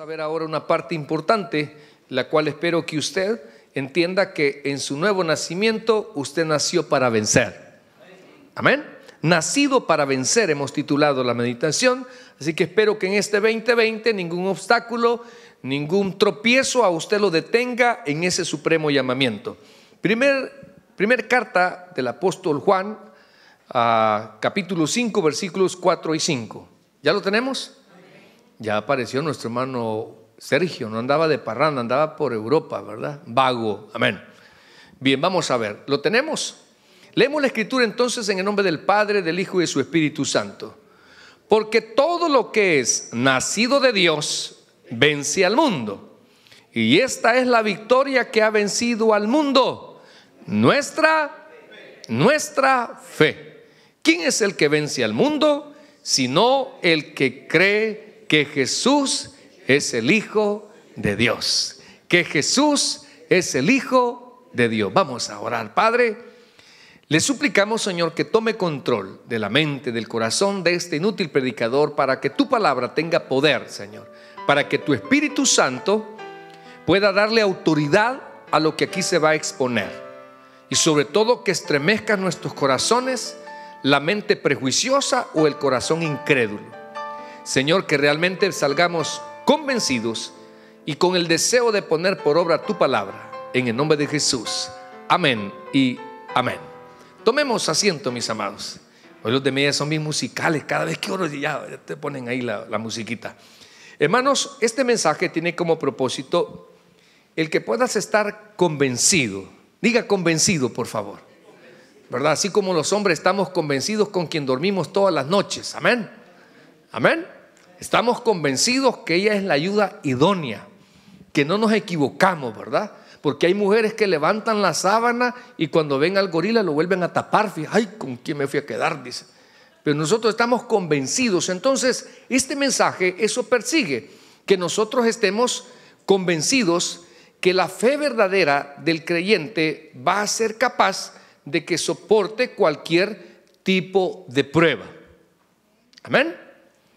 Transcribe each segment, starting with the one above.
a ver ahora una parte importante, la cual espero que usted entienda que en su nuevo nacimiento usted nació para vencer. Amén. Nacido para vencer hemos titulado la meditación, así que espero que en este 2020 ningún obstáculo, ningún tropiezo a usted lo detenga en ese supremo llamamiento. Primer, primer carta del apóstol Juan, ah, capítulo 5, versículos 4 y 5. ¿Ya lo tenemos? ya apareció nuestro hermano Sergio, no andaba de parranda, andaba por Europa, ¿verdad? Vago, amén. Bien, vamos a ver, ¿lo tenemos? Leemos la escritura entonces en el nombre del Padre, del Hijo y de su Espíritu Santo. Porque todo lo que es nacido de Dios vence al mundo. Y esta es la victoria que ha vencido al mundo, nuestra, nuestra fe. ¿Quién es el que vence al mundo? Sino el que cree que Jesús es el Hijo de Dios. Que Jesús es el Hijo de Dios. Vamos a orar, Padre. Le suplicamos, Señor, que tome control de la mente, del corazón de este inútil predicador, para que tu palabra tenga poder, Señor, para que tu Espíritu Santo pueda darle autoridad a lo que aquí se va a exponer. Y sobre todo que estremezca nuestros corazones la mente prejuiciosa o el corazón incrédulo. Señor, que realmente salgamos convencidos y con el deseo de poner por obra tu palabra. En el nombre de Jesús. Amén y amén. Tomemos asiento, mis amados. Hoy los de media son bien musicales. Cada vez que oro ya te ponen ahí la, la musiquita. Hermanos, este mensaje tiene como propósito el que puedas estar convencido. Diga convencido, por favor. ¿Verdad? Así como los hombres estamos convencidos con quien dormimos todas las noches. Amén. Amén. Estamos convencidos que ella es la ayuda idónea, que no nos equivocamos, ¿verdad? Porque hay mujeres que levantan la sábana y cuando ven al gorila lo vuelven a tapar. Ay, ¿con quién me fui a quedar? Dice. Pero nosotros estamos convencidos. Entonces, este mensaje, eso persigue, que nosotros estemos convencidos que la fe verdadera del creyente va a ser capaz de que soporte cualquier tipo de prueba. Amén.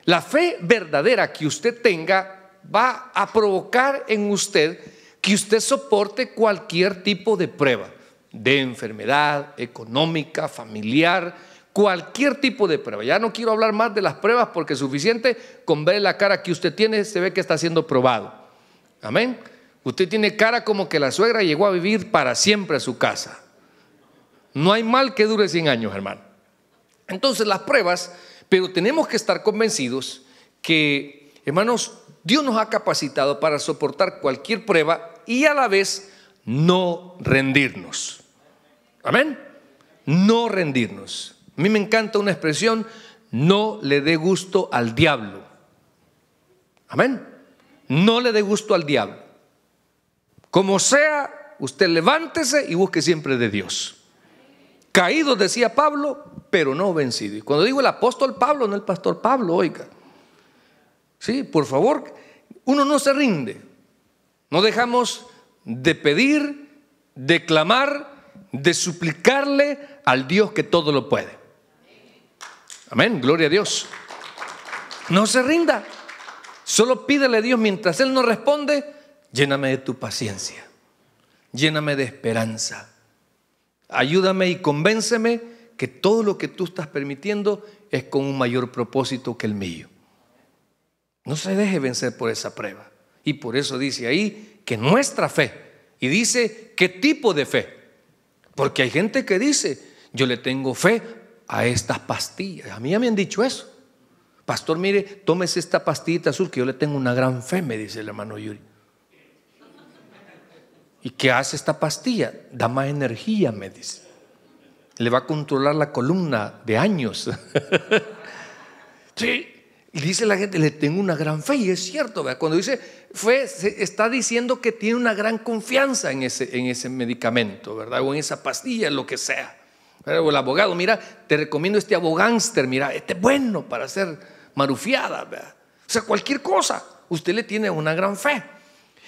La fe verdadera que usted tenga va a provocar en usted que usted soporte cualquier tipo de prueba, de enfermedad, económica, familiar, cualquier tipo de prueba. Ya no quiero hablar más de las pruebas porque es suficiente con ver la cara que usted tiene, se ve que está siendo probado. Amén. Usted tiene cara como que la suegra llegó a vivir para siempre a su casa. No hay mal que dure 100 años, hermano. Entonces las pruebas pero tenemos que estar convencidos que, hermanos, Dios nos ha capacitado para soportar cualquier prueba y a la vez no rendirnos. Amén. No rendirnos. A mí me encanta una expresión, no le dé gusto al diablo. Amén. No le dé gusto al diablo. Como sea, usted levántese y busque siempre de Dios. Caídos, decía Pablo, pero no vencido. Y cuando digo el apóstol Pablo, no el pastor Pablo, oiga. Sí, por favor, uno no se rinde. No dejamos de pedir, de clamar, de suplicarle al Dios que todo lo puede. Amén, gloria a Dios. No se rinda. Solo pídele a Dios mientras Él no responde, lléname de tu paciencia, lléname de esperanza, Ayúdame y convénceme que todo lo que tú estás permitiendo es con un mayor propósito que el mío. No se deje vencer por esa prueba. Y por eso dice ahí que nuestra fe. Y dice qué tipo de fe. Porque hay gente que dice, yo le tengo fe a estas pastillas. A mí ya me han dicho eso. Pastor, mire, tómese esta pastillita azul que yo le tengo una gran fe, me dice el hermano Yuri. ¿Y qué hace esta pastilla? Da más energía, me dice. Le va a controlar la columna de años. sí. Y dice la gente, le tengo una gran fe, y es cierto, ¿verdad? cuando dice fe, está diciendo que tiene una gran confianza en ese, en ese medicamento, ¿verdad? O en esa pastilla, lo que sea. O el abogado, mira, te recomiendo este abogánster, mira, este bueno para ser marufiada. ¿verdad? O sea, cualquier cosa, usted le tiene una gran fe.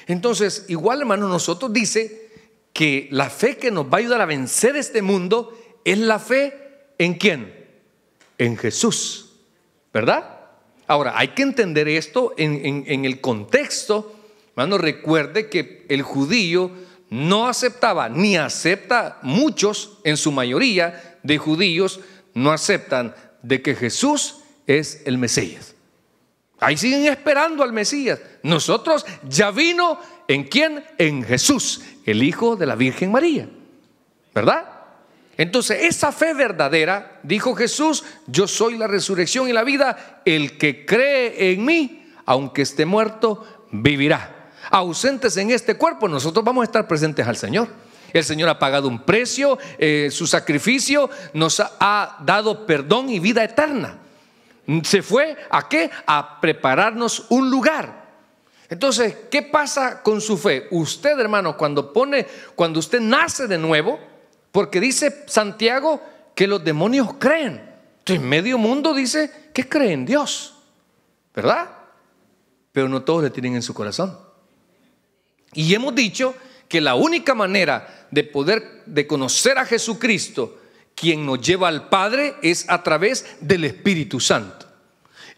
Entonces, igual hermano, nosotros dice que la fe que nos va a ayudar a vencer este mundo es la fe en quién? En Jesús, ¿verdad? Ahora, hay que entender esto en, el contexto. Hermano, recuerde que el judío no aceptaba, ni acepta muchos, en su mayoría de judíos, no aceptan de que Jesús es el Mesías. Ahí siguen esperando al Mesías. Nosotros ya vino en quién? En Jesús, el Hijo de la Virgen María. ¿Verdad? Entonces, esa fe verdadera, dijo Jesús, yo soy la resurrección y la vida, el que cree en mí, aunque esté muerto, vivirá. Ausentes en este cuerpo, nosotros vamos a estar presentes al Señor. El Señor ha pagado un precio, eh, su sacrificio nos ha dado perdón y vida eterna. Se fue a qué? A prepararnos un lugar. Entonces, ¿qué pasa con su fe? Usted, hermano, cuando pone, cuando usted nace de nuevo, porque dice Santiago que los demonios creen. Entonces, medio mundo dice que cree en Dios, ¿verdad? Pero no todos le tienen en su corazón. Y hemos dicho que la única manera de poder de conocer a Jesucristo quien nos lleva al Padre es a través del Espíritu Santo.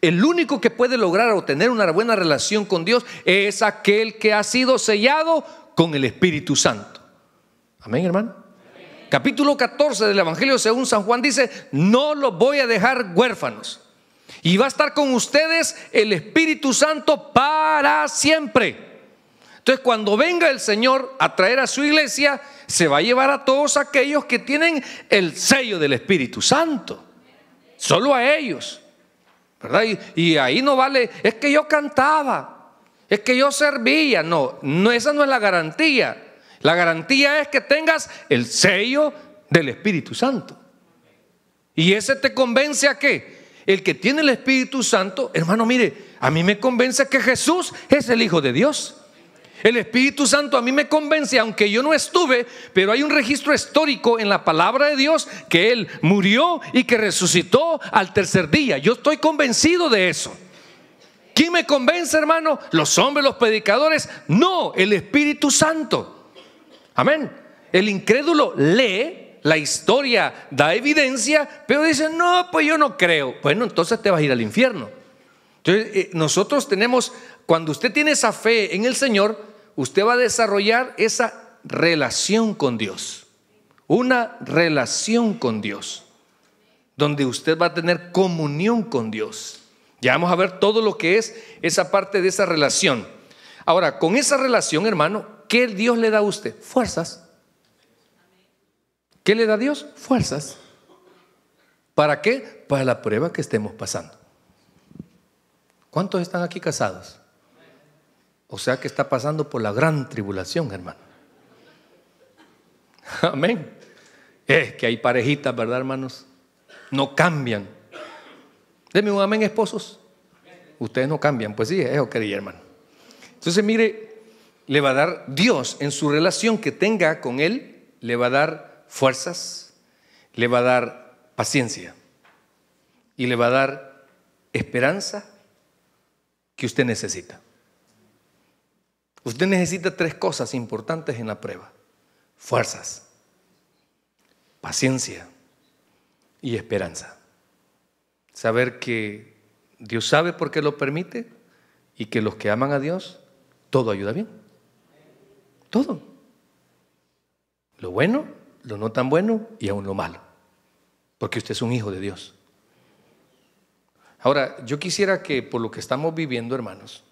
El único que puede lograr obtener una buena relación con Dios es aquel que ha sido sellado con el Espíritu Santo. Amén, hermano. Capítulo 14 del Evangelio según San Juan dice, no los voy a dejar huérfanos. Y va a estar con ustedes el Espíritu Santo para siempre. Entonces, cuando venga el Señor a traer a su iglesia, se va a llevar a todos aquellos que tienen el sello del Espíritu Santo. Solo a ellos. ¿Verdad? Y, ahí no vale, es que yo cantaba, es que yo servía. No, no, esa no es la garantía. La garantía es que tengas el sello del Espíritu Santo. Y ese te convence a qué? El que tiene el Espíritu Santo, hermano, mire, a mí me convence que Jesús es el Hijo de Dios. El Espíritu Santo a mí me convence, aunque yo no estuve, pero hay un registro histórico en la palabra de Dios que Él murió y que resucitó al tercer día. Yo estoy convencido de eso. ¿Quién me convence, hermano? ¿Los hombres, los predicadores? No, el Espíritu Santo. Amén. El incrédulo lee la historia da evidencia, pero dice, no, pues yo no creo. Bueno, entonces te vas a ir al infierno. Entonces, eh, nosotros tenemos, cuando usted tiene esa fe en el Señor, usted va a desarrollar esa relación con Dios. Una relación con Dios. Donde usted va a tener comunión con Dios. Ya vamos a ver todo lo que es esa parte de esa relación. Ahora, con esa relación, hermano, ¿qué Dios le da a usted? Fuerzas. ¿Qué le da Dios? Fuerzas. ¿Para qué? Para la prueba que estemos pasando. ¿Cuántos están aquí casados? O sea que está pasando por la gran tribulación, hermano. Amén. Es que hay parejitas, ¿verdad, hermanos? No cambian. Deme un amén, esposos. Ustedes no cambian. Pues sí, eso quería, hermano. Entonces, mire, le va a dar Dios en su relación que tenga con Él, le va a dar fuerzas, le va a dar paciencia y le va a dar esperanza que usted necesita. Usted necesita tres cosas importantes en la prueba. Fuerzas, paciencia y esperanza. Saber que Dios sabe por qué lo permite y que los que aman a Dios, todo ayuda bien. Todo. Lo bueno, lo no tan bueno y aún lo malo. Porque usted es un hijo de Dios. Ahora, yo quisiera que por lo que estamos viviendo, hermanos,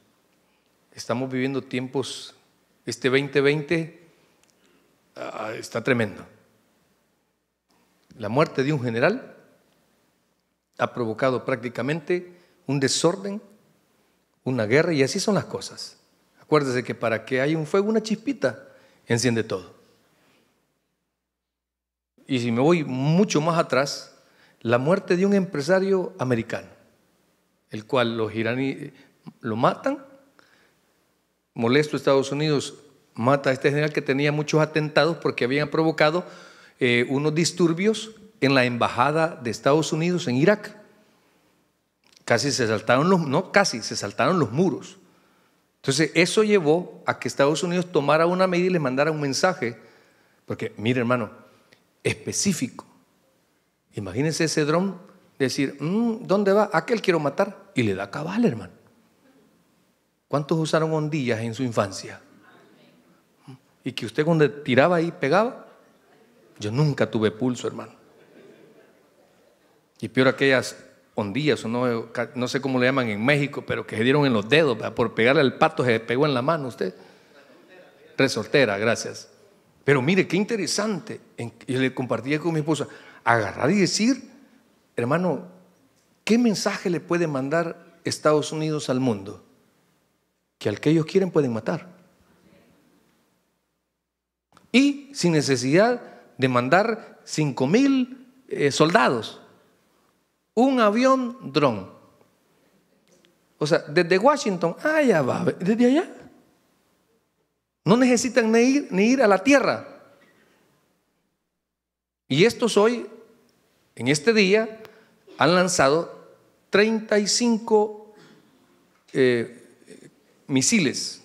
Estamos viviendo tiempos, este 2020 ah, ah, está tremendo. La muerte de un general ha provocado prácticamente un desorden, una guerra, y así son las cosas. Acuérdese que para que haya un fuego, una chispita enciende todo. Y si me voy mucho más atrás, la muerte de un empresario americano, el cual los iraníes lo matan molesto Estados Unidos, mata a este general que tenía muchos atentados porque habían provocado eh, unos disturbios en la embajada de Estados Unidos en Irak. Casi se saltaron los, no casi, se saltaron los muros. Entonces, eso llevó a que Estados Unidos tomara una medida y le mandara un mensaje, porque, mire hermano, específico. Imagínense ese dron decir, mm, ¿dónde va? Aquel quiero matar. Y le da cabal, hermano. ¿Cuántos usaron ondillas en su infancia? Y que usted cuando tiraba ahí pegaba. Yo nunca tuve pulso, hermano. Y peor aquellas ondillas, o no, no sé cómo le llaman en México, pero que se dieron en los dedos, por pegarle al pato se pegó en la mano usted. Resortera, gracias. Pero mire, qué interesante. yo le compartía con mi esposa, agarrar y decir, hermano, ¿qué mensaje le puede mandar Estados Unidos al mundo? que al que ellos quieren pueden matar. Y sin necesidad de mandar 5 mil eh, soldados, un avión dron. O sea, desde Washington, allá ah, va, desde allá. No necesitan ni ir, ni ir a la tierra. Y estos hoy, en este día, han lanzado 35 eh, misiles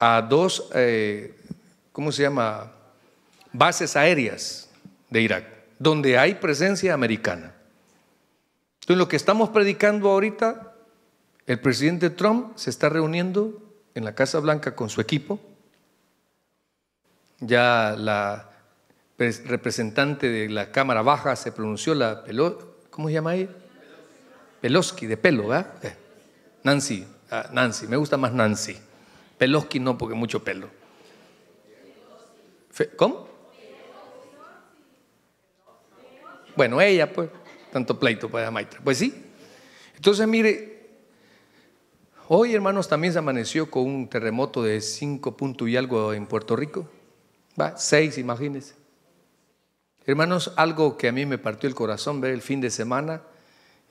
a dos, eh, ¿cómo se llama? Bases aéreas de Irak, donde hay presencia americana. Entonces, lo que estamos predicando ahorita, el presidente Trump se está reuniendo en la Casa Blanca con su equipo. Ya la representante de la Cámara Baja se pronunció, la ¿cómo se llama ahí? Pelosky, de pelo, ¿verdad? Eh, Nancy Ah, Nancy, me gusta más Nancy. Peloski no, porque mucho pelo. ¿Cómo? Bueno, ella, pues, tanto pleito para pues, Maitra. Pues sí. Entonces, mire, hoy, hermanos, también se amaneció con un terremoto de cinco puntos y algo en Puerto Rico. Va, 6, imagínense. Hermanos, algo que a mí me partió el corazón ver el fin de semana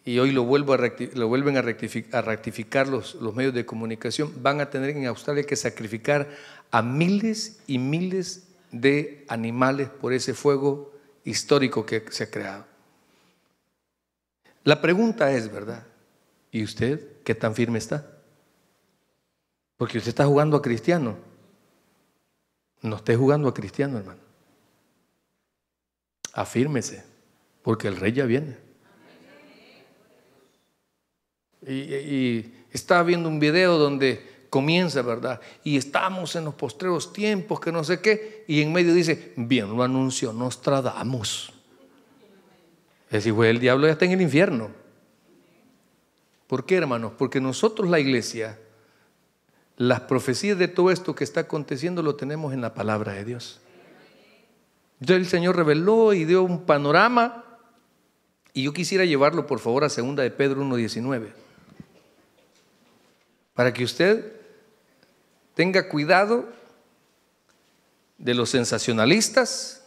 y hoy lo, vuelven a, rectificar los, los, medios de comunicación, van a tener en Australia que sacrificar a miles y miles de animales por ese fuego histórico que se ha creado. La pregunta es, ¿verdad? ¿Y usted qué tan firme está? Porque usted está jugando a cristiano. No esté jugando a cristiano, hermano. Afírmese, porque el rey ya viene. Y, estaba viendo un video donde comienza, ¿verdad? Y estamos en los postreros tiempos, que no sé qué, y en medio dice, bien, lo anunció Nostradamus. Es igual el diablo ya está en el infierno. ¿Por qué, hermanos? Porque nosotros, la iglesia, las profecías de todo esto que está aconteciendo lo tenemos en la palabra de Dios. Entonces el Señor reveló y dio un panorama, y yo quisiera llevarlo, por favor, a segunda de Pedro 1.19 para que usted tenga cuidado de los sensacionalistas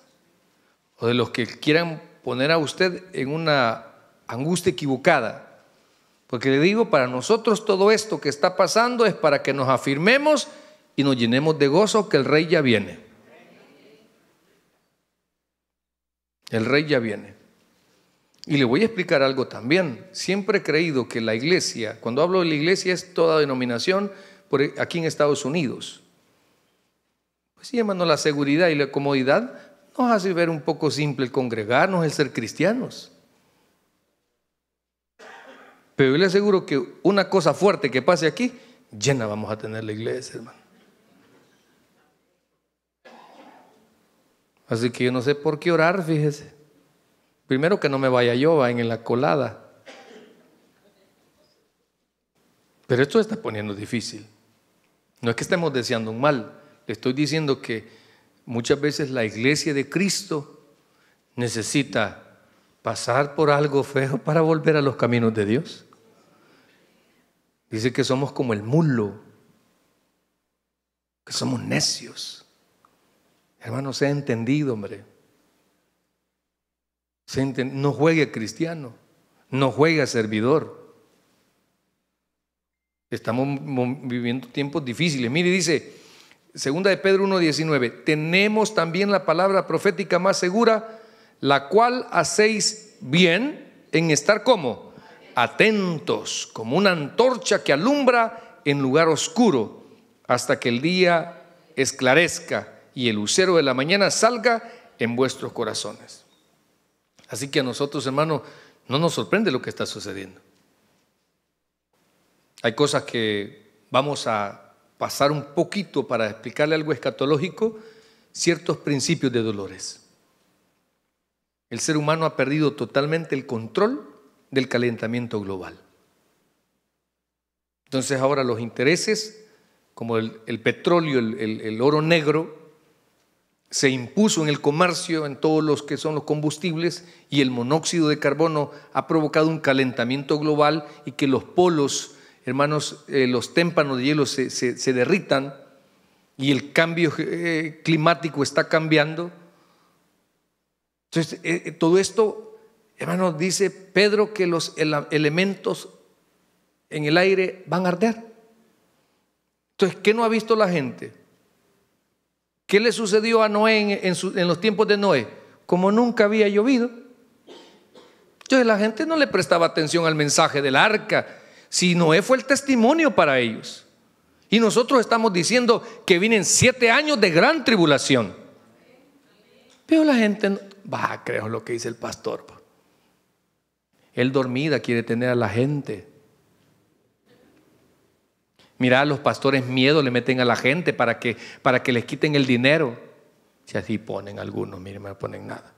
o de los que quieran poner a usted en una angustia equivocada. Porque le digo, para nosotros todo esto que está pasando es para que nos afirmemos y nos llenemos de gozo que el rey ya viene. El rey ya viene. Y le voy a explicar algo también. Siempre he creído que la iglesia, cuando hablo de la iglesia, es toda denominación por e, aquí en Estados Unidos. Pues sí, hermano, la seguridad y la comodidad nos hace ver un poco simple el congregarnos, el ser cristianos. Pero yo le aseguro que una cosa fuerte que pase aquí, llena vamos a tener la iglesia, hermano. Así que yo no sé por qué orar, fíjese. Primero que no me vaya yo en la colada. Pero esto se está poniendo difícil. No es que estemos deseando un mal. Le estoy diciendo que muchas veces la iglesia de Cristo necesita pasar por algo feo para volver a los caminos de Dios. Dice que somos como el mulo, que somos necios. Hermano, ha entendido, hombre. No juegue cristiano, no juegue servidor. Estamos viviendo tiempos difíciles. Mire, dice, segunda de Pedro 1.19, tenemos también la palabra profética más segura, la cual hacéis bien en estar como atentos, como una antorcha que alumbra en lugar oscuro, hasta que el día esclarezca y el lucero de la mañana salga en vuestros corazones. Así que a nosotros, hermanos, no nos sorprende lo que está sucediendo. Hay cosas que vamos a pasar un poquito para explicarle algo escatológico, ciertos principios de dolores. El ser humano ha perdido totalmente el control del calentamiento global. Entonces ahora los intereses, como el, petróleo, el oro negro, se impuso en el comercio, en todos los que son los combustibles, y el monóxido de carbono ha provocado un calentamiento global y que los polos, hermanos, eh, los témpanos de hielo se, derritan y el cambio eh, climático está cambiando. Entonces, eh, todo esto, hermanos, dice Pedro que los elementos en el aire van a arder. Entonces, ¿qué no ha visto la gente? ¿Qué le sucedió a Noé en, los tiempos de Noé? Como nunca había llovido. Entonces la gente no le prestaba atención al mensaje del arca, si Noé fue el testimonio para ellos. Y nosotros estamos diciendo que vienen siete años de gran tribulación. Pero la gente va, creo lo que dice el pastor. Él dormida quiere tener a la gente. Mirá, los pastores miedo le meten a la gente para que, para que les quiten el dinero. Si así ponen algunos, miren, no ponen nada.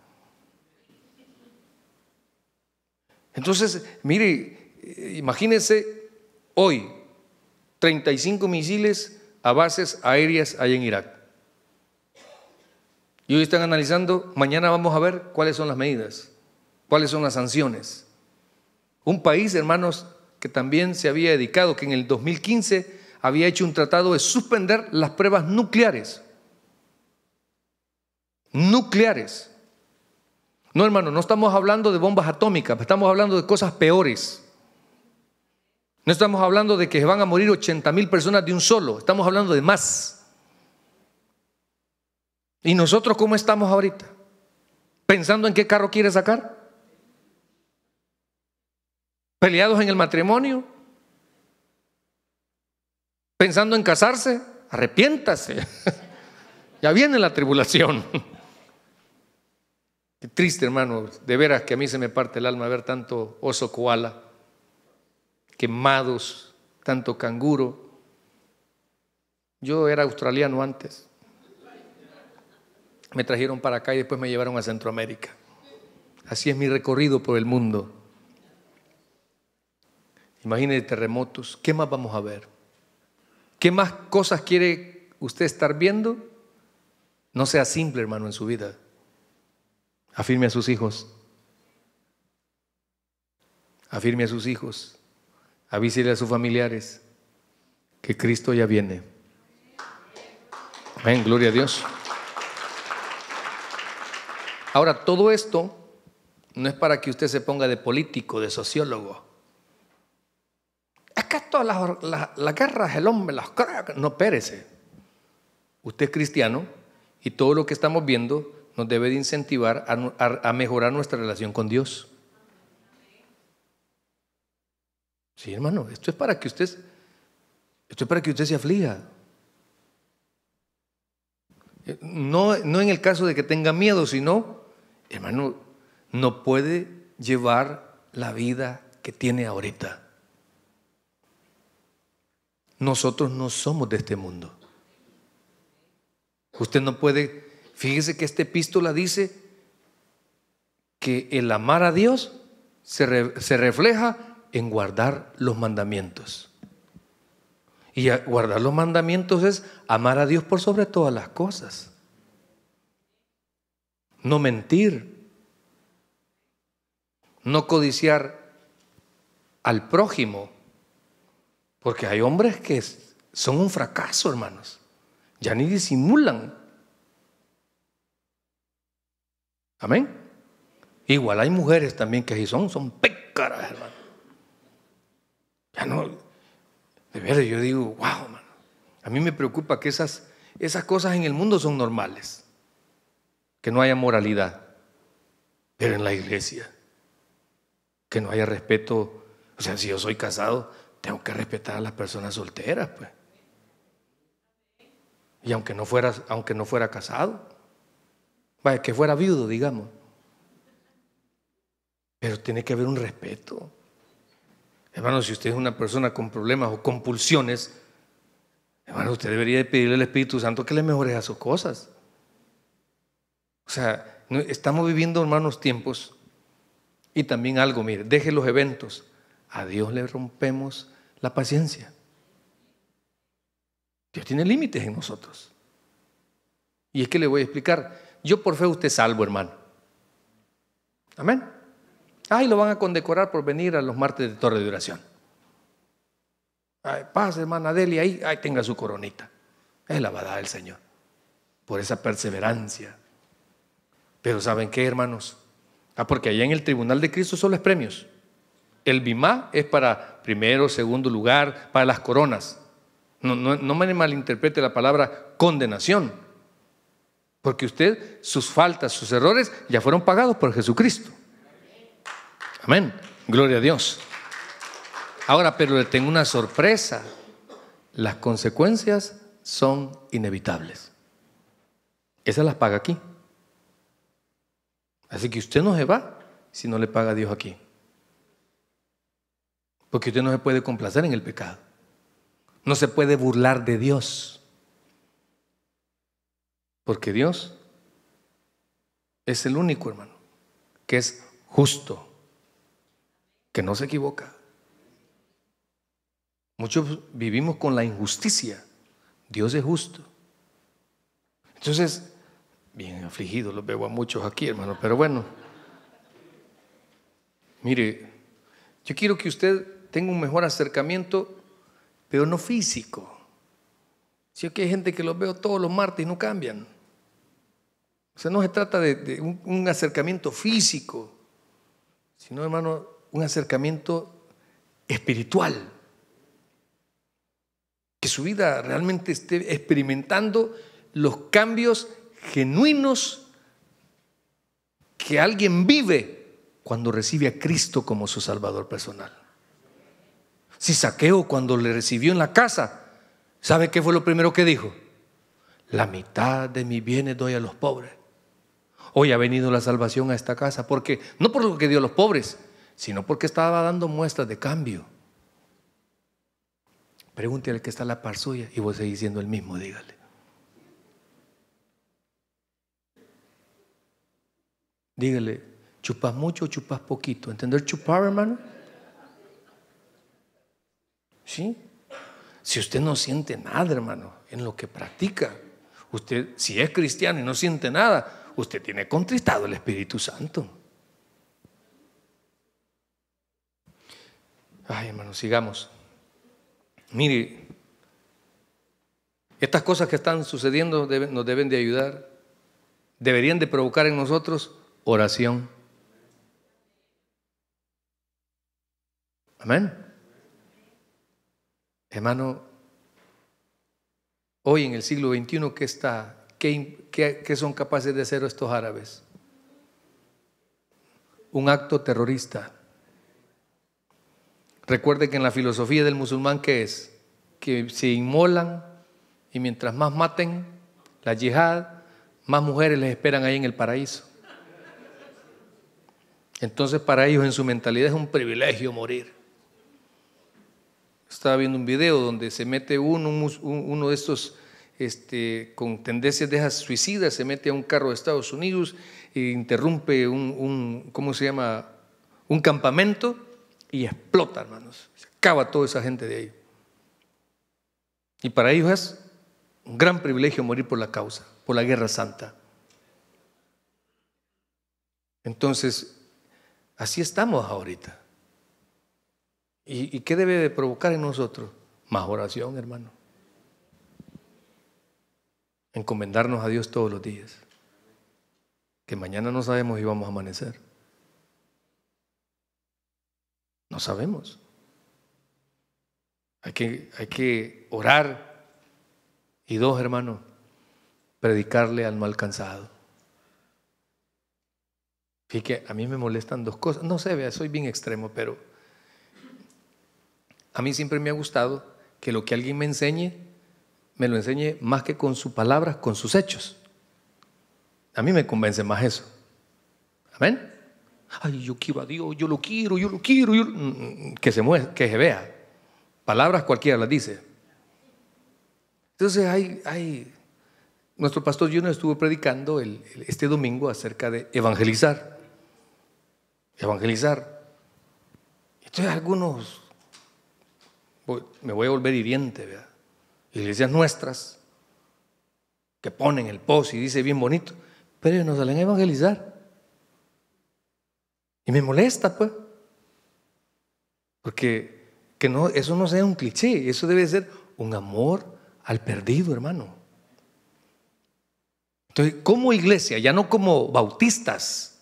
Entonces, mire, imagínense hoy 35 misiles a bases aéreas allá en Irak. Y hoy están analizando, mañana vamos a ver cuáles son las medidas, cuáles son las sanciones. Un país, hermanos, que también se había dedicado, que en el 2015 había hecho un tratado de suspender las pruebas nucleares. Nucleares. No, hermano, no estamos hablando de bombas atómicas, estamos hablando de cosas peores. No estamos hablando de que van a morir 80 mil personas de un solo, estamos hablando de más. ¿Y nosotros cómo estamos ahorita? ¿Pensando en qué carro quiere sacar? peleados en el matrimonio, pensando en casarse, arrepiéntase. ya viene la tribulación. Qué triste, hermano, de veras que a mí se me parte el alma ver tanto oso koala, quemados, tanto canguro. Yo era australiano antes. Me trajeron para acá y después me llevaron a Centroamérica. Así es mi recorrido por el mundo. Imagínese terremotos, ¿qué más vamos a ver? ¿Qué más cosas quiere usted estar viendo? No sea simple, hermano, en su vida. Afirme a sus hijos. Afirme a sus hijos. Avísele a sus familiares que Cristo ya viene. Amén, gloria a Dios. Ahora, todo esto no es para que usted se ponga de político, de sociólogo es que todas las, las, guerras, el hombre, las no, pérese. Usted es cristiano y todo lo que estamos viendo nos debe de incentivar a, mejorar nuestra relación con Dios. Sí, hermano, esto es para que usted, esto es para que usted se aflija. Eh, no, no en el caso de que tenga miedo, sino, hermano, no puede llevar la vida que tiene ahorita. Nosotros no somos de este mundo. Usted no puede, fíjese que esta epístola dice que el amar a Dios se, se refleja en guardar los mandamientos. Y guardar los mandamientos es amar a Dios por sobre todas las cosas. No mentir. No codiciar al prójimo. Porque hay hombres que son un fracaso, hermanos. Ya ni disimulan. Amén. Igual hay mujeres también que si son, son pécaras, hermano. Ya no, de verdad yo digo, wow, hermano. A mí me preocupa que esas, esas cosas en el mundo son normales, que no haya moralidad, pero en la iglesia, que no haya respeto. O sea, si yo soy casado, tengo que respetar a las personas solteras, pues. Y aunque no fuera, aunque no fuera casado, vaya, que fuera viudo, digamos. Pero tiene que haber un respeto. Hermano, si usted es una persona con problemas o compulsiones, hermano, usted debería pedirle al Espíritu Santo que le mejore a sus cosas. O sea, estamos viviendo, hermanos, tiempos y también algo, mire, deje los eventos. A Dios le rompemos la paciencia. Dios tiene límites en nosotros. Y es que le voy a explicar. Yo por fe usted salvo, hermano. Amén. Ay, lo van a condecorar por venir a los martes de torre de oración. paz, hermana Delia, ahí, ahí tenga su coronita. Es la badada del Señor. Por esa perseverancia. Pero ¿saben qué, hermanos? Ah, porque allá en el tribunal de Cristo solo es premios. El bimá es para primero, segundo lugar, para las coronas. No, me malinterprete la palabra condenación, porque usted, sus faltas, sus errores ya fueron pagados por Jesucristo. Amén. Gloria a Dios. Ahora, pero le tengo una sorpresa. Las consecuencias son inevitables. esa las paga aquí. Así que usted no se va si no le paga a Dios aquí. Porque usted no se puede complacer en el pecado. No se puede burlar de Dios. Porque Dios es el único, hermano, que es justo, que no se equivoca. Muchos vivimos con la injusticia. Dios es justo. Entonces, bien afligido, los veo a muchos aquí, hermano, pero bueno. Mire, yo quiero que usted tengo un mejor acercamiento, pero no físico. Si es que hay gente que los veo todos los martes y no cambian. O sea, no se trata de, un, acercamiento físico, sino, hermano, un acercamiento espiritual. Que su vida realmente esté experimentando los cambios genuinos que alguien vive cuando recibe a Cristo como su Salvador personal. Si Saqueo cuando le recibió en la casa, ¿sabe qué fue lo primero que dijo? La mitad de mis bienes doy a los pobres. Hoy ha venido la salvación a esta casa, porque no por lo que dio a los pobres, sino porque estaba dando muestras de cambio. Pregúntele que está la par suya y vos seguís siendo el mismo, dígale. Dígale, chupas mucho o chupas poquito. ¿Entender chupar, hermano? ¿Sí? Si usted no siente nada, hermano, en lo que practica, usted, si es cristiano y no siente nada, usted tiene contristado el Espíritu Santo. Ay, hermano, sigamos. Mire, estas cosas que están sucediendo nos deben de ayudar, deberían de provocar en nosotros oración. Amén. Hermano, hoy en el siglo XXI, ¿qué, está, qué, son capaces de hacer estos árabes? Un acto terrorista. Recuerde que en la filosofía del musulmán, ¿qué es? Que se inmolan y mientras más maten la yihad, más mujeres les esperan ahí en el paraíso. Entonces para ellos en su mentalidad es un privilegio morir. Estaba viendo un video donde se mete uno, de estos este, con tendencias de suicidas, se mete a un carro de Estados Unidos e interrumpe un, ¿cómo se llama? Un campamento y explota, hermanos. Se acaba toda esa gente de ahí. Y para ellos es un gran privilegio morir por la causa, por la guerra santa. Entonces, así estamos ahorita. ¿Y, qué debe de provocar en nosotros? Más oración, hermano. Encomendarnos a Dios todos los días. Que mañana no sabemos si vamos a amanecer. No sabemos. Hay que, hay que orar. Y dos, hermano, predicarle al no alcanzado. Fíjate, a mí me molestan dos cosas. No sé, soy bien extremo, pero a mí siempre me ha gustado que lo que alguien me enseñe, me lo enseñe más que con sus palabras, con sus hechos. A mí me convence más eso. Amén. Ay, yo quiero a Dios, yo lo quiero, yo lo quiero, mm, mm, que se que se vea. Palabras cualquiera las dice. Entonces hay, hay... nuestro pastor Juno estuvo predicando este domingo acerca de evangelizar. Evangelizar. Entonces algunos me voy a volver hiriente, ¿verdad? Iglesias nuestras que ponen el post y dice bien bonito, pero ellos no salen a evangelizar. Y me molesta, pues. Porque que no, eso no sea un cliché, eso debe ser un amor al perdido, hermano. Entonces, como iglesia, ya no como bautistas,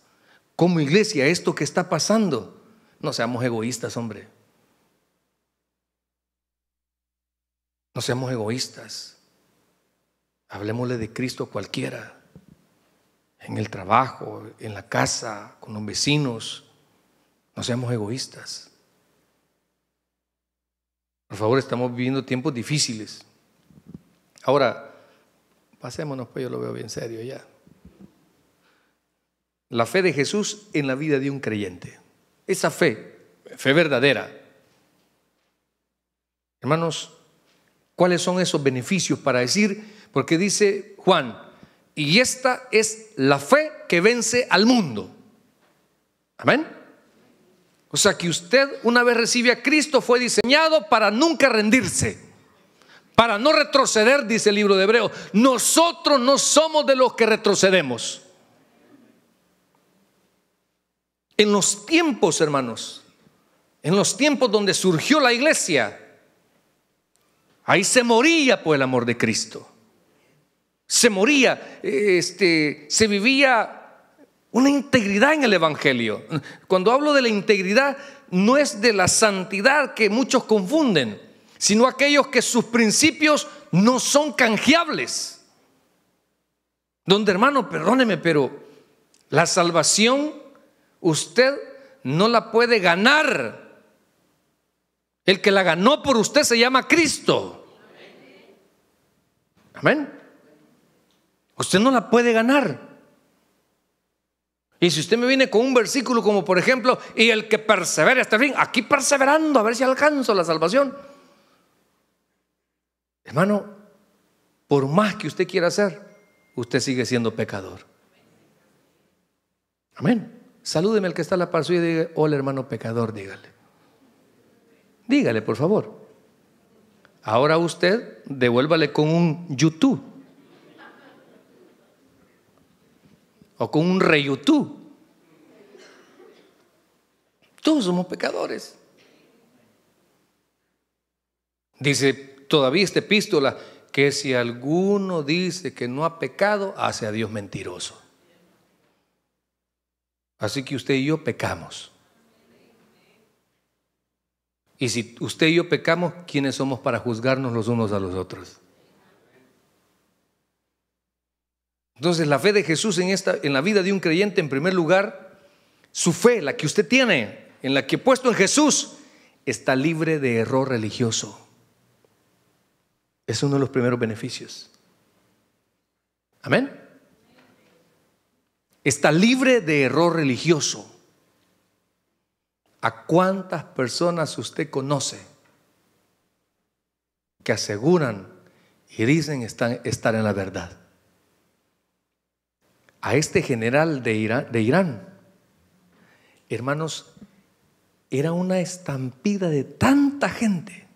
como iglesia, esto que está pasando, no seamos egoístas, hombre. No seamos egoístas. Hablemosle de Cristo a cualquiera, en el trabajo, en la casa, con los vecinos. No seamos egoístas. Por favor, estamos viviendo tiempos difíciles. Ahora, pasémonos, pues yo lo veo bien serio ya. La fe de Jesús en la vida de un creyente. Esa fe, fe verdadera. Hermanos, cuáles son esos beneficios para decir, porque dice Juan, y esta es la fe que vence al mundo. Amén. O sea que usted una vez recibe a Cristo fue diseñado para nunca rendirse, para no retroceder, dice el libro de Hebreo. Nosotros no somos de los que retrocedemos. En los tiempos, hermanos, en los tiempos donde surgió la iglesia, Ahí se moría por pues, el amor de Cristo. Se moría, este, se vivía una integridad en el Evangelio. Cuando hablo de la integridad, no es de la santidad que muchos confunden, sino aquellos que sus principios no son canjeables. Donde hermano, perdóneme, pero la salvación usted no la puede ganar. El que la ganó por usted se llama Cristo. Amén. Usted no la puede ganar. Y si usted me viene con un versículo como por ejemplo, y el que persevere hasta el fin, aquí perseverando a ver si alcanzo la salvación. Hermano, por más que usted quiera hacer, usted sigue siendo pecador. Amén. Salúdeme el que está a la par y diga, hola hermano pecador, dígale. Dígale, por favor. Ahora usted devuélvale con un YouTube o con un re Todos somos pecadores. Dice todavía esta epístola que si alguno dice que no ha pecado, hace a Dios mentiroso. Así que usted y yo pecamos. Y si usted y yo pecamos, ¿quiénes somos para juzgarnos los unos a los otros? Entonces la fe de Jesús en, esta, en la vida de un creyente, en primer lugar, su fe, la que usted tiene, en la que puesto en Jesús, está libre de error religioso. Es uno de los primeros beneficios. Amén. Está libre de error religioso. ¿A cuántas personas usted conoce que aseguran y dicen estar en la verdad? A este general de Irán, de Irán, hermanos, era una estampida de tanta gente,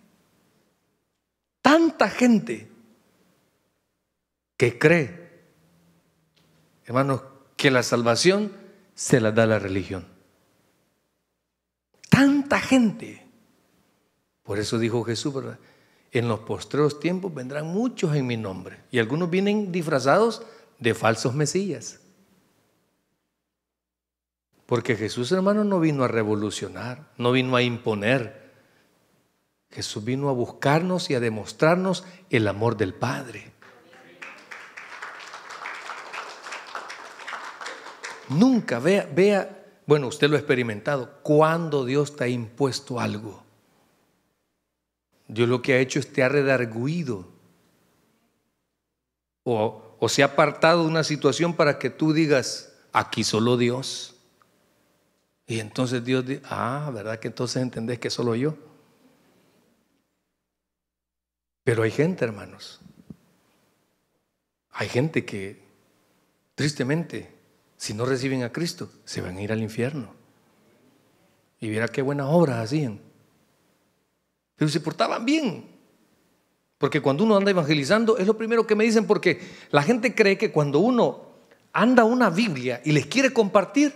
tanta gente que cree, hermanos, que la salvación se la da la religión gente. Por eso dijo Jesús, En los postreros tiempos vendrán muchos en mi nombre. Y algunos vienen disfrazados de falsos mesías. Porque Jesús, hermano, no vino a revolucionar, no vino a imponer. Jesús vino a buscarnos y a demostrarnos el amor del Padre. Nunca vea, vea bueno, usted lo ha experimentado, cuando Dios te ha impuesto algo. Dios lo que ha hecho es te ha redarguido o, o se ha apartado de una situación para que tú digas, aquí solo Dios. Y entonces Dios dice, ah, ¿verdad que entonces entendés que solo yo? Pero hay gente, hermanos, hay gente que tristemente si no reciben a Cristo, se van a ir al infierno. Y viera qué buenas obras hacían. Pero se portaban bien. Porque cuando uno anda evangelizando, es lo primero que me dicen, porque la gente cree que cuando uno anda una Biblia y les quiere compartir,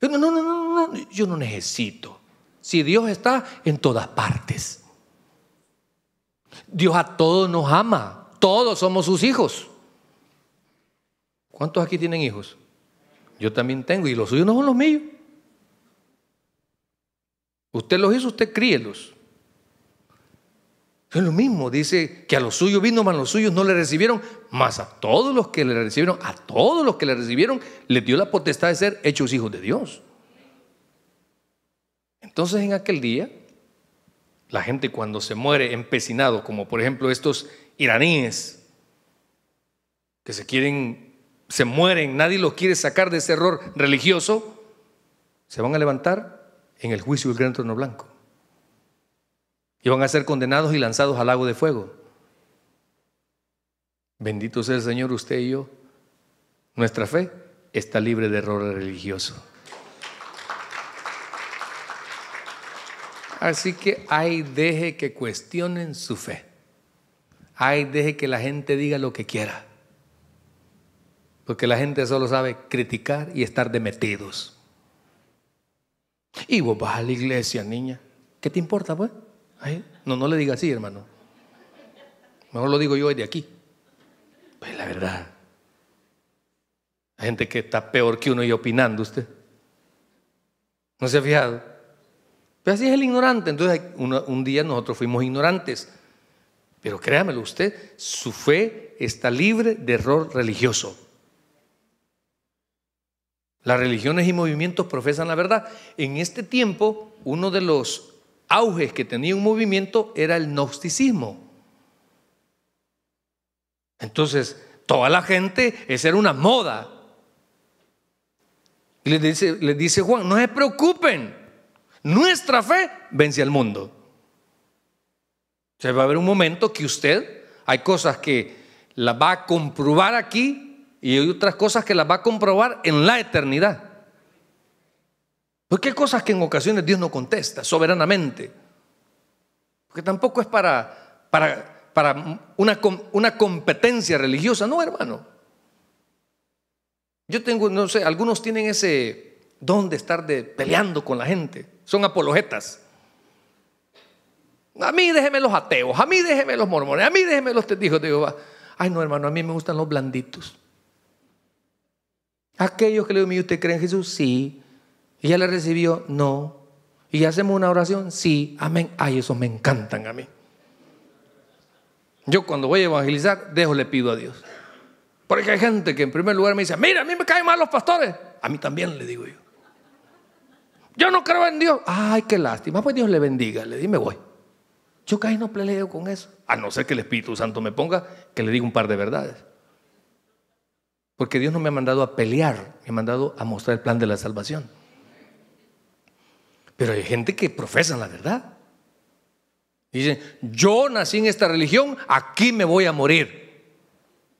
no, no, no, no, no yo no necesito. Si Dios está en todas partes. Dios a todos nos ama, todos somos sus hijos. ¿Cuántos aquí tienen hijos? Yo también tengo y los suyos no son los míos. Usted los hizo, usted críelos. Es lo mismo, dice que a los suyos vino, mas los suyos no le recibieron, mas a todos los que le recibieron, a todos los que le recibieron, les dio la potestad de ser hechos hijos de Dios. Entonces en aquel día, la gente cuando se muere empecinado, como por ejemplo estos iraníes que se quieren se mueren, nadie los quiere sacar de ese error religioso, se van a levantar en el juicio del gran trono blanco. Y van a ser condenados y lanzados al lago de fuego. Bendito sea el Señor, usted y yo. Nuestra fe está libre de error religioso. Así que ahí deje que cuestionen su fe. Ahí deje que la gente diga lo que quiera. Porque la gente solo sabe criticar y estar demetidos. Y vos vas a la iglesia, niña. ¿Qué te importa, pues? no, no le digas así, hermano. Mejor lo digo yo de aquí. Pues la verdad. Hay gente que está peor que uno y opinando usted. ¿No se ha fijado? Pero pues así es el ignorante. Entonces, un día nosotros fuimos ignorantes. Pero créamelo usted, su fe está libre de error religioso. Las religiones y movimientos profesan la verdad. En este tiempo, uno de los auges que tenía un movimiento era el gnosticismo. Entonces, toda la gente, esa era una moda. Y le dice, dice Juan, no se preocupen, nuestra fe vence al mundo. se va a haber un momento que usted, hay cosas que la va a comprobar aquí y hay otras cosas que las va a comprobar en la eternidad. Porque hay cosas que en ocasiones Dios no contesta soberanamente. Porque tampoco es para, para, una, competencia religiosa, no, hermano. Yo tengo, no sé, algunos tienen ese don de estar de, peleando con la gente. Son apologetas. A mí déjeme los ateos, a mí déjeme los mormones, a mí déjeme los testigos de Jehová. Ay, no, hermano, a mí me gustan los blanditos. Aquellos que le digo, ¿usted cree en Jesús? Sí. ¿Y ya le recibió? No. ¿Y hacemos una oración? Sí. Amén. Ay, esos me encantan a mí. Yo cuando voy a evangelizar, dejo le pido a Dios. Porque hay gente que en primer lugar me dice, mira, a mí me caen mal los pastores. A mí también le digo yo. Yo no creo en Dios. Ay, qué lástima. Pues Dios le bendiga. Le dime, me voy. Yo casi no peleo con eso. A no ser que el Espíritu Santo me ponga que le diga un par de verdades. Porque Dios no me ha mandado a pelear, me ha mandado a mostrar el plan de la salvación. Pero hay gente que profesa la verdad. Dicen, yo nací en esta religión, aquí me voy a morir.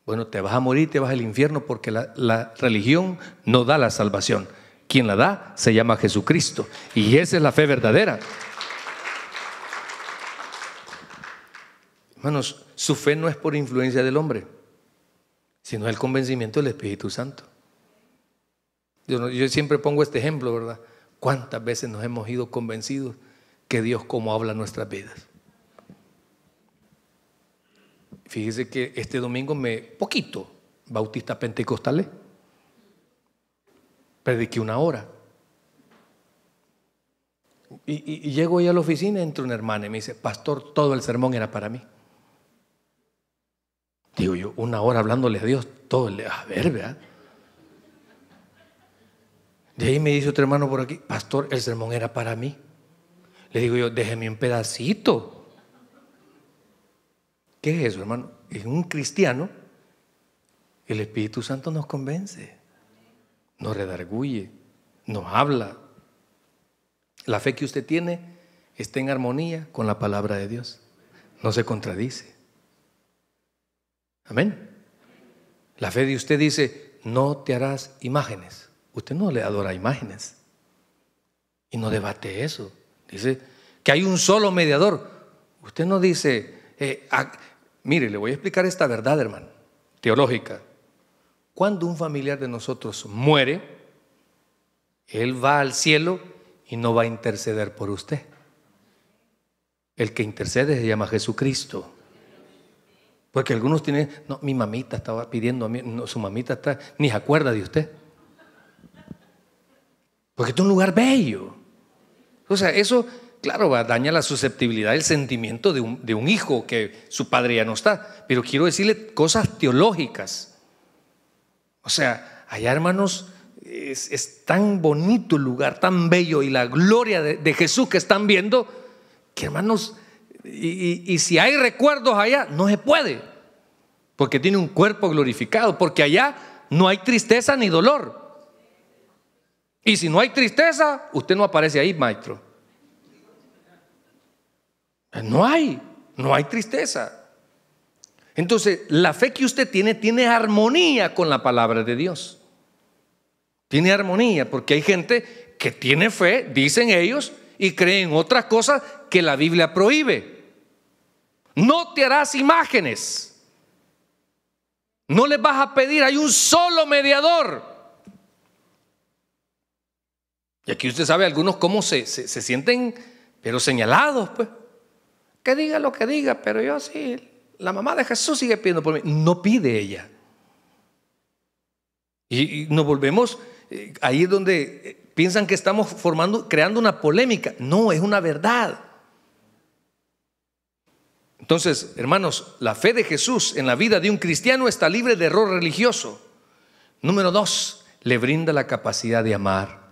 Bueno, te vas a morir, te vas al infierno porque la, la religión no da la salvación. Quien la da se llama Jesucristo. Y esa es la fe verdadera. Hermanos, su fe no es por influencia del hombre sino el convencimiento del Espíritu Santo. Yo, siempre pongo este ejemplo, ¿verdad? ¿Cuántas veces nos hemos ido convencidos que Dios cómo habla nuestras vidas? Fíjese que este domingo me, poquito, Bautista pentecostalé, prediqué una hora. Y, llego ahí a la oficina, entra una hermana y me dice, pastor, todo el sermón era para mí. Digo yo, una hora hablándole a Dios, todo día, a ver, ¿verdad? De ahí me dice otro hermano por aquí, pastor, el sermón era para mí. Le digo yo, déjeme un pedacito. ¿Qué es eso, hermano? En un cristiano, el Espíritu Santo nos convence, nos redarguye, nos habla. La fe que usted tiene está en armonía con la palabra de Dios, no se contradice. Amén. La fe de usted dice, no te harás imágenes. Usted no le adora imágenes. Y no debate eso. Dice que hay un solo mediador. Usted no dice, eh, ah, mire, le voy a explicar esta verdad, hermano, teológica. Cuando un familiar de nosotros muere, él va al cielo y no va a interceder por usted. El que intercede se llama Jesucristo. Porque algunos tienen, no, mi mamita estaba pidiendo a mí, no, su mamita está, ni se acuerda de usted. Porque es un lugar bello. O sea, eso, claro, daña la susceptibilidad, el sentimiento de un, hijo que su padre ya no está. Pero quiero decirle cosas teológicas. O sea, allá hermanos, es, tan bonito el lugar, tan bello y la gloria de, de Jesús que están viendo, que hermanos, y, si hay recuerdos allá, no se puede, porque tiene un cuerpo glorificado, porque allá no hay tristeza ni dolor. Y si no hay tristeza, usted no aparece ahí, maestro. No hay, no hay tristeza. Entonces, la fe que usted tiene tiene armonía con la palabra de Dios. Tiene armonía, porque hay gente que tiene fe, dicen ellos, y creen otras cosas que la Biblia prohíbe. No te harás imágenes. No les vas a pedir, hay un solo mediador. Y aquí usted sabe algunos cómo se, sienten, pero señalados, pues. Que diga lo que diga, pero yo sí, la mamá de Jesús sigue pidiendo por mí. No pide ella. Y, nos volvemos, eh, ahí es donde eh, Piensan que estamos formando, creando una polémica. No, es una verdad. Entonces, hermanos, la fe de Jesús en la vida de un cristiano está libre de error religioso. Número dos, le brinda la capacidad de amar.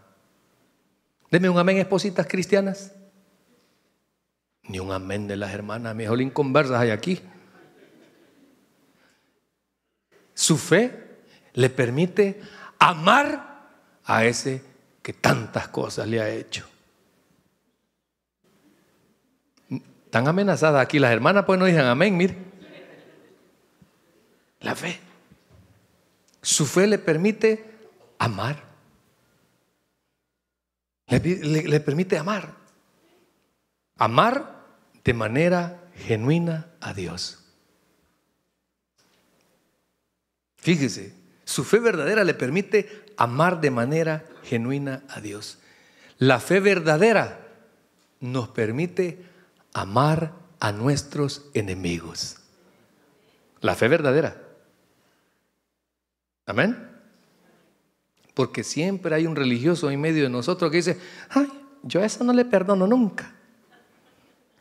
Deme un amén, espositas cristianas. Ni un amén de las hermanas, mi jolín conversas hay aquí. Su fe le permite amar a ese que tantas cosas le ha hecho. Están amenazadas aquí las hermanas, pues no dicen amén, mire. La fe. Su fe le permite amar. Le, le, permite amar. Amar de manera genuina a Dios. Fíjese, su fe verdadera le permite amar de manera genuina a Dios. La fe verdadera nos permite amar a nuestros enemigos. La fe verdadera. Amén. Porque siempre hay un religioso en medio de nosotros que dice, ay, yo a eso no le perdono nunca.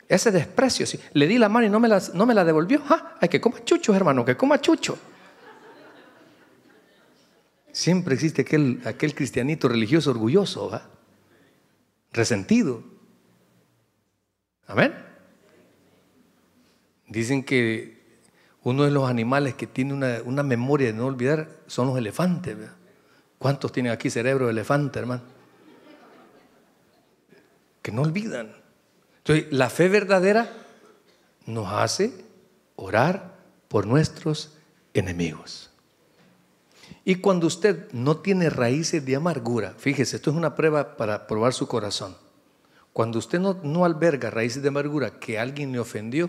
Ese desprecio, si le di la mano y no me la, no me la devolvió, ah, ay, que coma chucho, hermano, que coma chucho. Siempre existe aquel, cristianito religioso orgulloso, resentido. Amén. Dicen que uno de los animales que tiene una, memoria de no olvidar son los elefantes. ¿Cuántos tienen aquí cerebro de elefante, hermano? Que no olvidan. Entonces, la fe verdadera nos hace orar por nuestros enemigos. Y cuando usted no tiene raíces de amargura, fíjese, esto es una prueba para probar su corazón. Cuando usted no, alberga raíces de amargura que alguien le ofendió,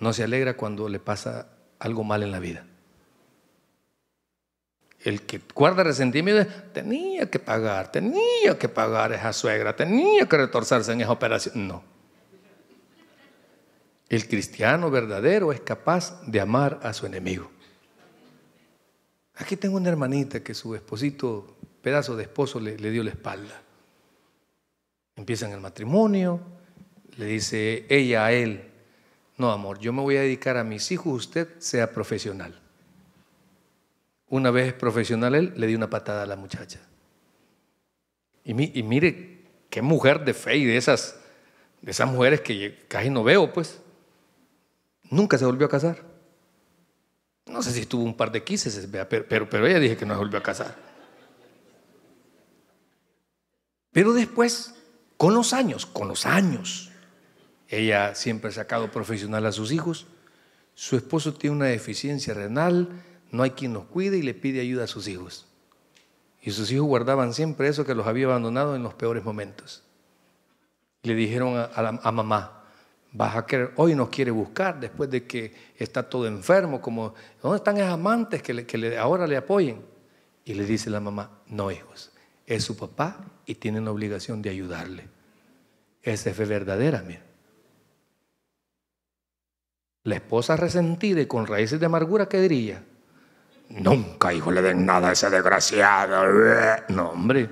no se alegra cuando le pasa algo mal en la vida. El que guarda resentimiento tenía que pagar, tenía que pagar esa suegra, tenía que retorcerse en esa operación. No. El cristiano verdadero es capaz de amar a su enemigo. Aquí tengo una hermanita que su esposito, pedazo de esposo, le, dio la espalda. Empiezan el matrimonio, le dice ella a él, no amor, yo me voy a dedicar a mis hijos, usted sea profesional. Una vez profesional él, le dio una patada a la muchacha. Y, y mire, qué mujer de fe y de esas, de esas mujeres que casi no veo, pues. Nunca se volvió a casar no sé si estuvo un par de quises, pero, ella dije que no se volvió a casar. Pero después, con los años, con los años, ella siempre ha sacado profesional a sus hijos. Su esposo tiene una deficiencia renal, no hay quien los cuide y le pide ayuda a sus hijos. Y sus hijos guardaban siempre eso que los había abandonado en los peores momentos. Le dijeron a mamá, Vas a querer, hoy nos quiere buscar después de que está todo enfermo, como, ¿dónde están esos amantes que, ahora le apoyen? Y le dice la mamá, no hijos, es su papá y tienen la obligación de ayudarle. Esa es fe verdadera, mira. La esposa resentida y con raíces de amargura, ¿qué diría? Nunca, hijo, le den nada a ese desgraciado. No, hombre.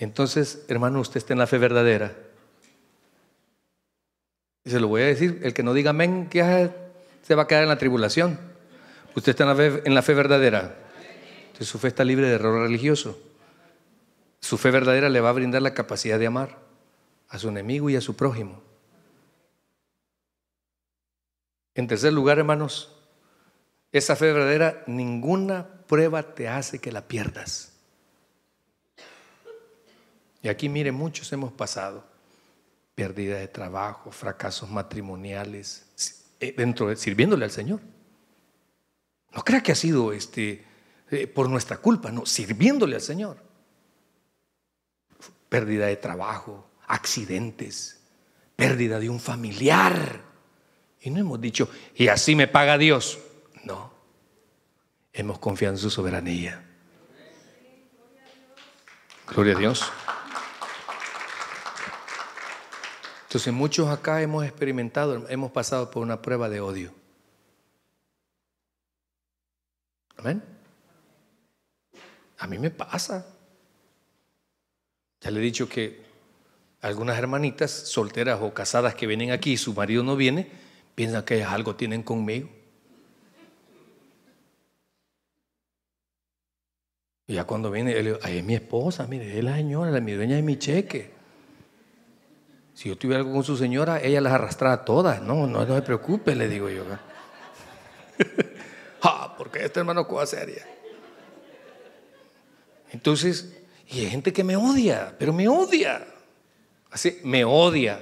Entonces, hermano, usted está en la fe verdadera. Y se lo voy a decir, el que no diga amén, que se va a quedar en la tribulación. Usted está en la fe, en la fe verdadera. Entonces su fe está libre de error religioso. Su fe verdadera le va a brindar la capacidad de amar a su enemigo y a su prójimo. En tercer lugar, hermanos, esa fe verdadera, ninguna prueba te hace que la pierdas. Y aquí, mire, muchos hemos pasado pérdida de trabajo, fracasos matrimoniales, eh, dentro de, sirviéndole al Señor. No crea que ha sido este, eh, por nuestra culpa, no, sirviéndole al Señor. Pérdida de trabajo, accidentes, pérdida de un familiar. Y no hemos dicho, y así me paga Dios. No, hemos confiado en su soberanía. Gloria a Dios. Entonces muchos acá hemos experimentado, hemos pasado por una prueba de odio. Amén. A mí me pasa. Ya le he dicho que algunas hermanitas solteras o casadas que vienen aquí y su marido no viene, piensan que algo tienen conmigo. Y ya cuando viene, él, ahí es mi esposa, mire, es la señora, la mi dueña de mi cheque. Si yo tuviera algo con su señora, ella las arrastraba todas. No, no, no se preocupe, le digo yo. Ah, porque este hermano cosa seria. Entonces, y hay gente que me odia, pero me odia. Así, me odia.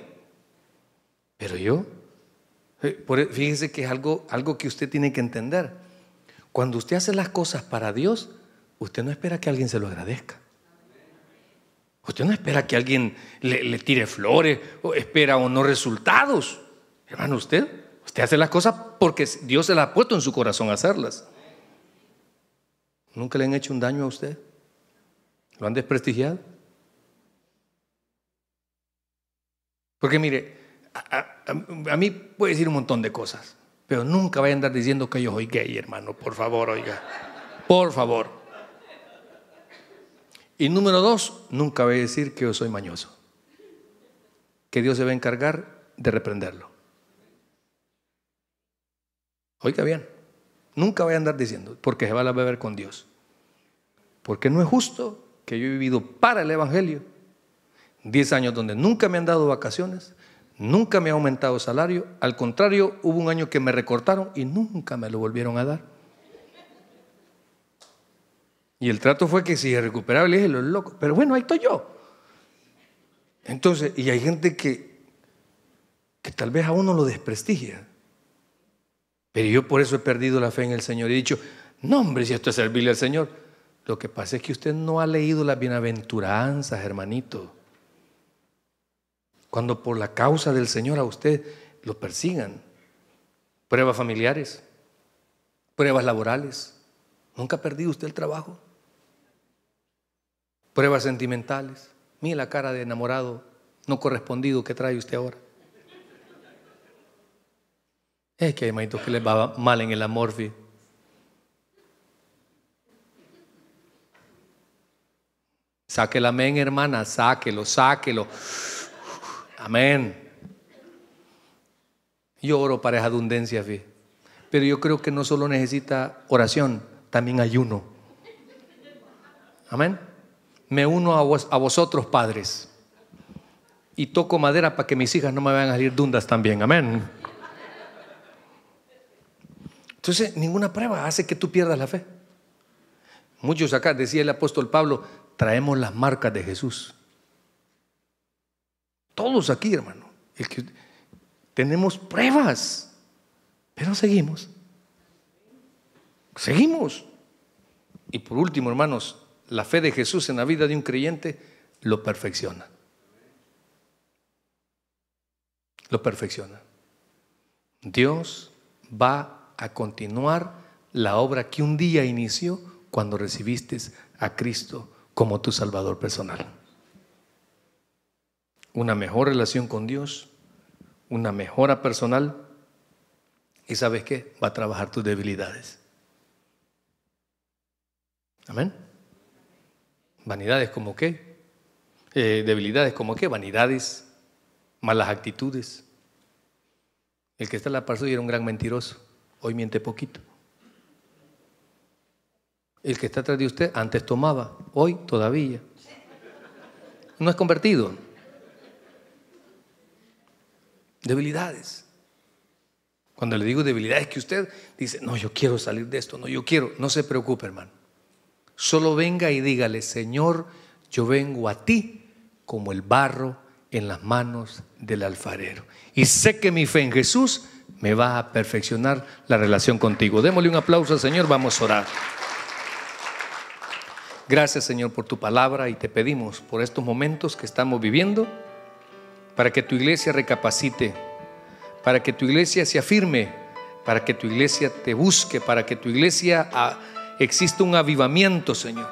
Pero yo, eh, e, fíjense que es algo, algo que usted tiene que entender. Cuando usted hace las cosas para Dios, usted no espera que alguien se lo agradezca. Usted no espera que alguien le, tire flores, o espera o no resultados. Hermano, usted, usted hace las cosas porque Dios se las ha puesto en su corazón hacerlas. ¿Nunca le han hecho un daño a usted? ¿Lo han desprestigiado? Porque mire, a, a, mí puede decir un montón de cosas, pero nunca vaya a andar diciendo que yo soy gay, hermano. Por favor, oiga. Por favor. Y número dos, nunca voy a decir que yo soy mañoso. Que Dios se va a encargar de reprenderlo. Oiga bien, nunca voy a andar diciendo, porque se va a beber con Dios. Porque no es justo que yo he vivido para el Evangelio. Diez años donde nunca me han dado vacaciones, nunca me ha aumentado salario. Al contrario, hubo un año que me recortaron y nunca me lo volvieron a dar. Y el trato fue que si recuperable dije, los loco. Pero bueno, ahí estoy yo. Entonces, y hay gente que, que tal vez a uno lo desprestigia. Pero yo por eso he perdido la fe en el Señor. He dicho, no hombre, si esto es servirle al Señor. Lo que pasa es que usted no ha leído las bienaventuranzas, hermanito. Cuando por la causa del Señor a usted lo persigan. Pruebas familiares, pruebas laborales. ¿Nunca ha perdido usted el trabajo? pruebas sentimentales. Mire la cara de enamorado no correspondido que trae usted ahora. Es que hay manitos que le va mal en el amor, ¿sí? Saque amén, hermana, sáquelo, sáquelo. Amén. Yo oro para esa abundancia, fi. pero yo creo que no solo necesita oración, también ayuno. Amén me uno a, vosotros, padres, y toco madera para que mis hijas no me vayan a salir dundas también. Amén. Entonces, ninguna prueba hace que tú pierdas la fe. Muchos acá, decía el apóstol Pablo, traemos las marcas de Jesús. Todos aquí, hermano. tenemos pruebas, pero seguimos. Seguimos. Y por último, hermanos, la fe de Jesús en la vida de un creyente lo perfecciona. Lo perfecciona. Dios va a continuar la obra que un día inició cuando recibiste a Cristo como tu Salvador personal. Una mejor relación con Dios, una mejora personal y sabes qué, va a trabajar tus debilidades. Amén. Vanidades como qué? Eh, debilidades como qué? Vanidades, malas actitudes. El que está en la par era un gran mentiroso. Hoy miente poquito. El que está atrás de usted antes tomaba, hoy todavía. No es convertido. Debilidades. Cuando le digo debilidades que usted dice, no, yo quiero salir de esto, no, yo quiero, no se preocupe, hermano. Solo venga y dígale, Señor, yo vengo a ti como el barro en las manos del alfarero. Y sé que mi fe en Jesús me va a perfeccionar la relación contigo. Démosle un aplauso al Señor, vamos a orar. Gracias Señor por tu palabra y te pedimos por estos momentos que estamos viviendo, para que tu iglesia recapacite, para que tu iglesia se afirme, para que tu iglesia te busque, para que tu iglesia... Ah, existe un avivamiento, Señor.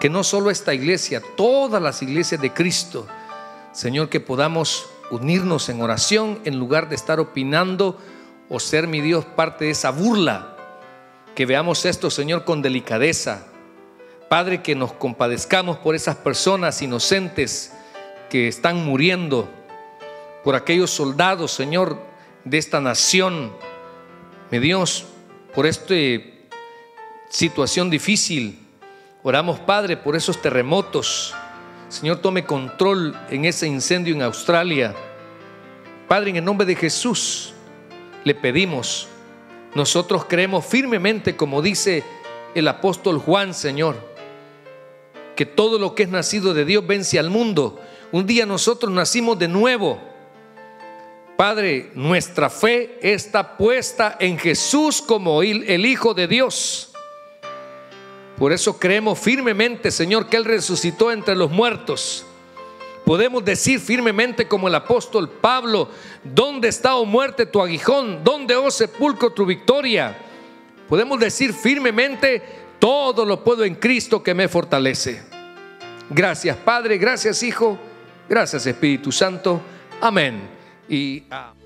Que no solo esta iglesia, todas las iglesias de Cristo, Señor, que podamos unirnos en oración en lugar de estar opinando o ser, mi Dios, parte de esa burla. Que veamos esto, Señor, con delicadeza. Padre, que nos compadezcamos por esas personas inocentes que están muriendo, por aquellos soldados, Señor, de esta nación. Mi Dios, por este situación difícil. Oramos, Padre, por esos terremotos. Señor, tome control en ese incendio en Australia. Padre, en el nombre de Jesús, le pedimos. Nosotros creemos firmemente, como dice el apóstol Juan, Señor, que todo lo que es nacido de Dios vence al mundo. Un día nosotros nacimos de nuevo. Padre, nuestra fe está puesta en Jesús como el Hijo de Dios. Por eso creemos firmemente, Señor, que Él resucitó entre los muertos. Podemos decir firmemente como el apóstol Pablo, ¿dónde está, o oh muerte, tu aguijón? ¿Dónde, oh sepulcro, tu victoria? Podemos decir firmemente, todo lo puedo en Cristo que me fortalece. Gracias Padre, gracias Hijo, gracias Espíritu Santo. Amén. Y amén.